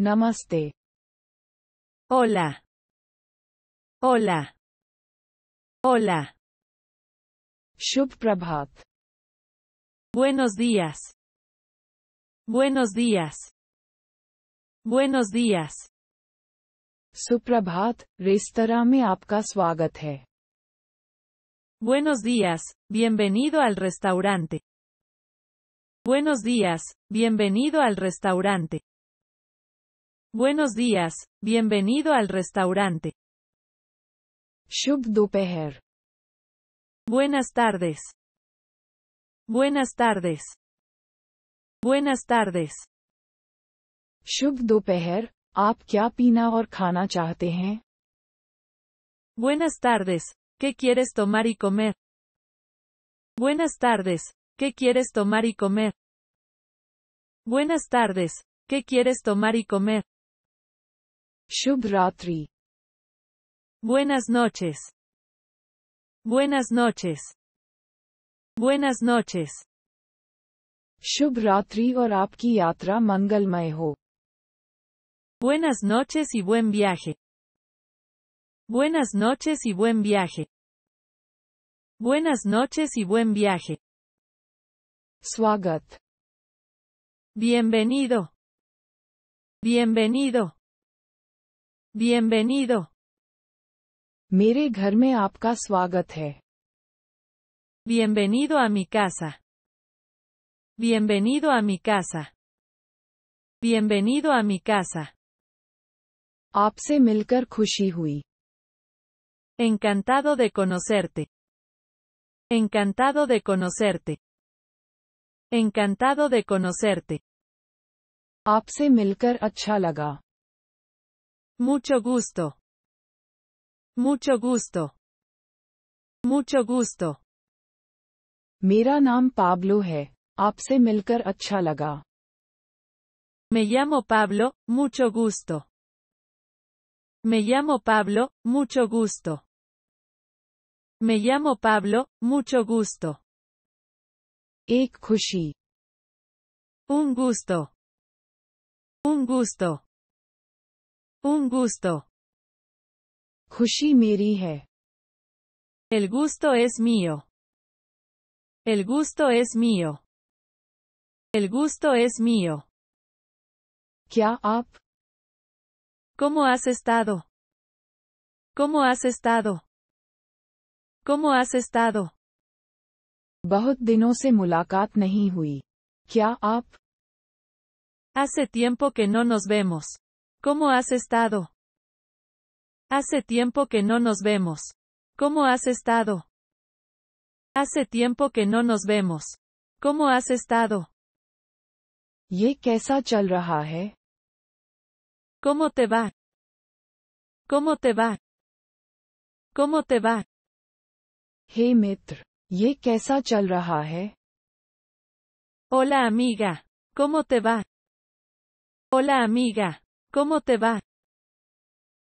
Namaste. Hola. Hola. Hola. Shubh Prabhat. Buenos días. Buenos días. Buenos días. Suprabhat, restaurante Buenos días, bienvenido al restaurante. Buenos días, bienvenido al restaurante. Buenos días, bienvenido al restaurante. Shubh Buenas tardes. Buenas tardes. Buenas tardes. kya pina Buenas tardes, ¿qué quieres tomar y comer? Buenas tardes, ¿qué quieres tomar y comer? Buenas tardes, ¿qué quieres tomar y comer? Shubratri. Buenas noches. Buenas noches. Buenas noches. Shubratri और yatra यात्रा Buenas noches y buen viaje. Buenas noches y buen viaje. Buenas noches y buen viaje. Swagat. Bienvenido. Bienvenido. Bienvenido. Mire gharme apka Bienvenido a mi casa. Bienvenido a mi casa. Bienvenido a mi casa. Apse milkar khushi Encantado de conocerte. Encantado de conocerte. Encantado de conocerte. Apse milkar Achalaga. Mucho gusto. Mucho gusto. Mucho gusto. Mira Nam Pablo He. pablo mucho Me llamo Pablo, mucho gusto. Me llamo Pablo, mucho gusto. Me llamo Pablo, mucho gusto. Ek kushi Un gusto. Un gusto. Un gusto. El gusto es mío. El gusto es mío. El gusto es mío. ¿Cómo has estado? ¿Cómo has estado? ¿Cómo has estado? Bahut se nahi hui. Kya Hace tiempo que no nos vemos. ¿Cómo has estado? Hace tiempo que no nos vemos. ¿Cómo has estado? Hace tiempo que no nos vemos. ¿Cómo has estado? ¿Y qué ¿Cómo te va? ¿Cómo te va? ¿Cómo te va? Hey Hola amiga, ¿cómo te va? Hola amiga, ¿Cómo te va?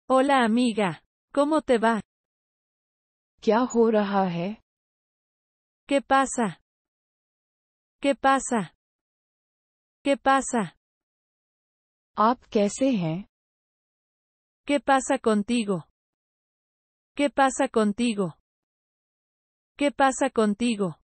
Hola amiga. ¿Cómo te va? ¿Qué हो eh? ¿Qué pasa? ¿Qué pasa? ¿Qué pasa? ¿Qué pasa contigo? ¿Qué pasa contigo? ¿Qué pasa contigo?